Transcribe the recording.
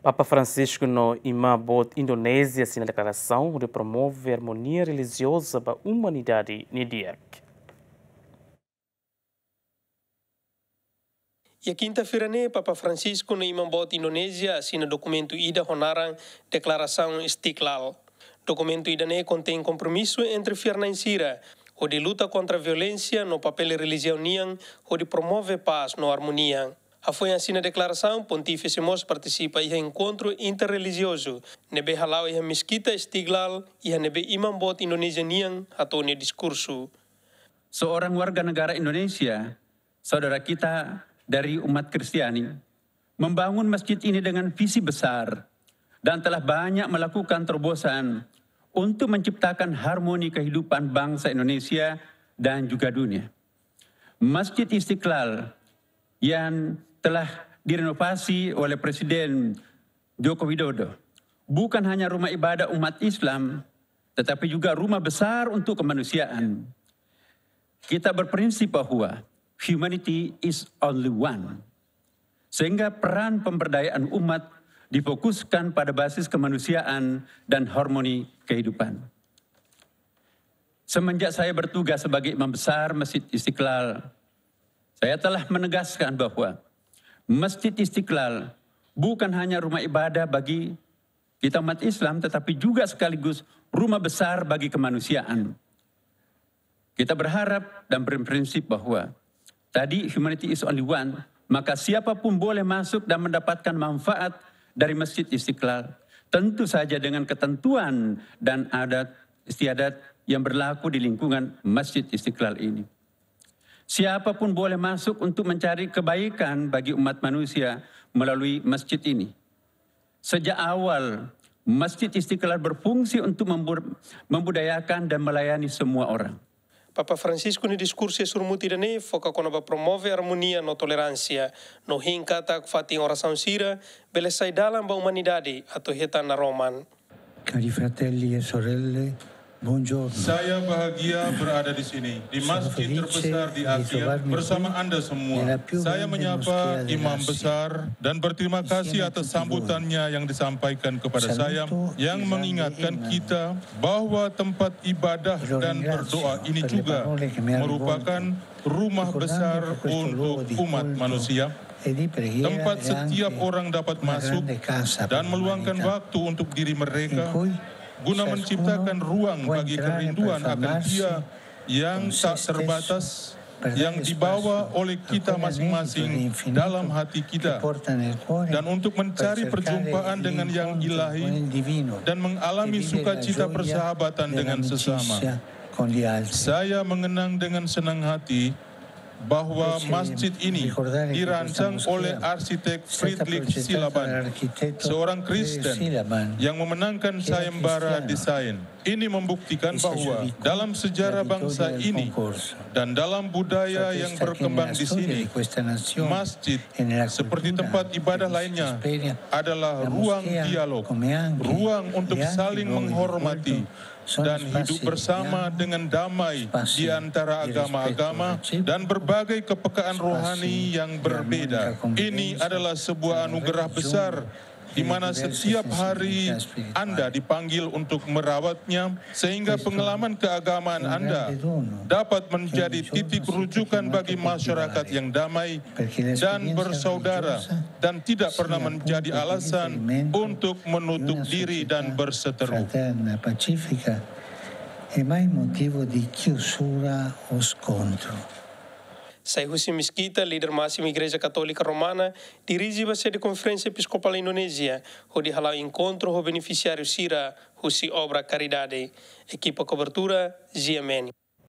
Papa Francisco, no bot Indonésia, assina a declaração de promove a harmonia religiosa para a humanidade no dia. E quinta-feira ne né, Papa Francisco no bot Indonésia assina documento ida honarang declaração Istiqlal. Documento ida ne né, contém compromisso entre Fernandina, o de luta contra a violência no papel religião niang, o de promover paz no harmonia. Foi assim na declaração, Pontífice Mos participa em encontro interreligioso. Nebe halau em mesquita Istiqlal e nebe bot Indonesia niang atone discurso. Seorang warga negara Indonesia, saudara kita dari umat Kristiani, membangun masjid ini dengan visi besar dan telah banyak melakukan terobosan untuk menciptakan harmoni kehidupan bangsa Indonesia dan juga dunia. Masjid Istiqlal yang telah direnovasi oleh Presiden Joko Widodo. Bukan hanya rumah ibadah umat Islam, tetapi juga rumah besar untuk kemanusiaan. Kita berprinsip bahwa humanity is only one. Sehingga peran pemberdayaan umat difokuskan pada basis kemanusiaan dan harmoni kehidupan. Semenjak saya bertugas sebagai imam besar Masjid Istiqlal saya telah menegaskan bahwa Masjid Istiqlal bukan hanya rumah ibadah bagi kita umat Islam tetapi juga sekaligus rumah besar bagi kemanusiaan. Kita berharap dan berprinsip bahwa tadi humanity is only one, maka siapapun boleh masuk dan mendapatkan manfaat dari Masjid Istiqlal. Tentu saja dengan ketentuan dan adat istiadat yang berlaku di lingkungan Masjid Istiqlal ini. Siapapun boleh masuk untuk mencari kebaikan bagi umat manusia melalui masjid ini. Sejak awal, Masjid Istiqlal berfungsi untuk membudayakan dan melayani semua orang. Papa Francisco ni diskursi surmuti ni foka kona ba promove harmonia no toleransia no hingka tak fati ora sira, bele sai dalam ba umanidade atau heta na Roman. Cari fratelli e sorelle, saya bahagia berada di sini, di masjid terbesar di Asia, bersama Anda semua. Saya menyapa Imam Besar dan berterima kasih atas sambutannya yang disampaikan kepada saya, yang mengingatkan kita bahwa tempat ibadah dan berdoa ini juga merupakan rumah besar untuk umat manusia e tempat setiap orang dapat masuk dan meluangkan waktu untuk diri mereka guna menciptakan ruang bagi kerinduan akan Dia yang tak terbatas yang dibawa oleh kita masing-masing dalam hati kita dan untuk mencari perjumpaan dengan yang ilahi dan mengalami sukacita persahabatan dengan sesama. Saya mengenang dengan senang hati bahwa masjid ini dirancang oleh arsitek Friedrich Silaban, seorang Kristen yang memenangkan sayembara desain. Ini membuktikan bahwa dalam sejarah bangsa ini dan dalam budaya yang berkembang di sini, masjid seperti tempat ibadah lainnya adalah ruang dialog, ruang untuk saling menghormati, dan hidup bersama ya. dengan damai di antara agama-agama dan berbagai kepekaan rohani yang berbeda. Ini adalah sebuah anugerah besar di mana setiap hari Anda dipanggil untuk merawatnya, sehingga pengalaman keagamaan Anda dapat menjadi titik rujukan bagi masyarakat yang damai dan bersaudara, dan tidak pernah menjadi alasan untuk menutup diri dan berseteru. mai motivo di chiusura o scontro. Saihussi Mesquita, líder máximo da Igreja Católica Romana, dirige a sede Conferência Episcopal Indonésia, onde o encontro o beneficiário Sira, Hussi Obra Caridade. Equipa Cobertura, Ziameni.